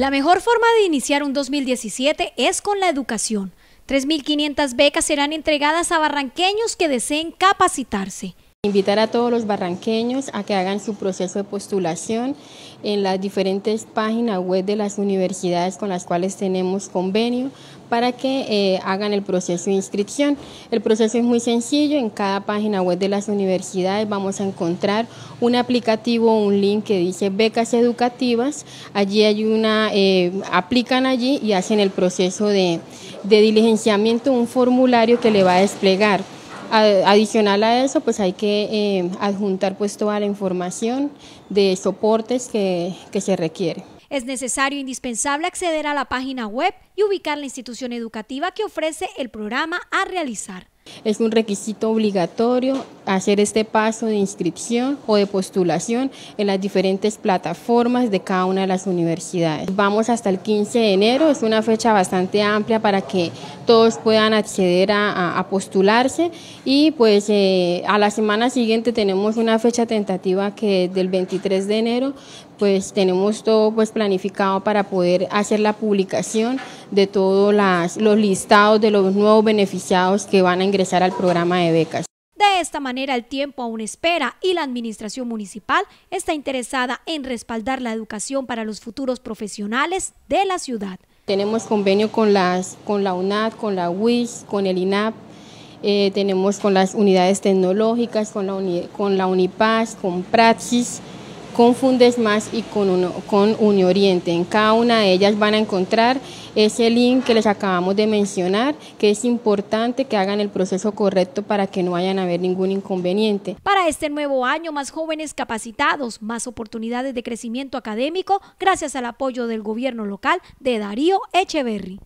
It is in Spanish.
La mejor forma de iniciar un 2017 es con la educación. 3.500 becas serán entregadas a barranqueños que deseen capacitarse. Invitar a todos los barranqueños a que hagan su proceso de postulación en las diferentes páginas web de las universidades con las cuales tenemos convenio para que eh, hagan el proceso de inscripción. El proceso es muy sencillo, en cada página web de las universidades vamos a encontrar un aplicativo, o un link que dice becas educativas, allí hay una, eh, aplican allí y hacen el proceso de diligenciamiento, un formulario que le va a desplegar. Adicional a eso, pues hay que eh, adjuntar pues toda la información de soportes que, que se requiere. Es necesario e indispensable acceder a la página web y ubicar la institución educativa que ofrece el programa a realizar. Es un requisito obligatorio hacer este paso de inscripción o de postulación en las diferentes plataformas de cada una de las universidades. Vamos hasta el 15 de enero, es una fecha bastante amplia para que todos puedan acceder a, postularse y pues eh, a la semana siguiente tenemos una fecha tentativa que es del 23 de enero pues tenemos todo pues planificado para poder hacer la publicación de todos los listados de los nuevos beneficiados que van a ingresar al programa de becas. De esta manera el tiempo aún espera y la administración municipal está interesada en respaldar la educación para los futuros profesionales de la ciudad. Tenemos convenio con, la UNAD, con la UIS, con el INAP, eh, tenemos con las unidades tecnológicas, con la, con la UNIPAS, con Praxis con más y con, uno, con Unioriente. En cada una de ellas van a encontrar ese link que les acabamos de mencionar, que es importante que hagan el proceso correcto para que no vayan a haber ningún inconveniente. Para este nuevo año, más jóvenes capacitados, más oportunidades de crecimiento académico, gracias al apoyo del gobierno local de Darío Echeverry.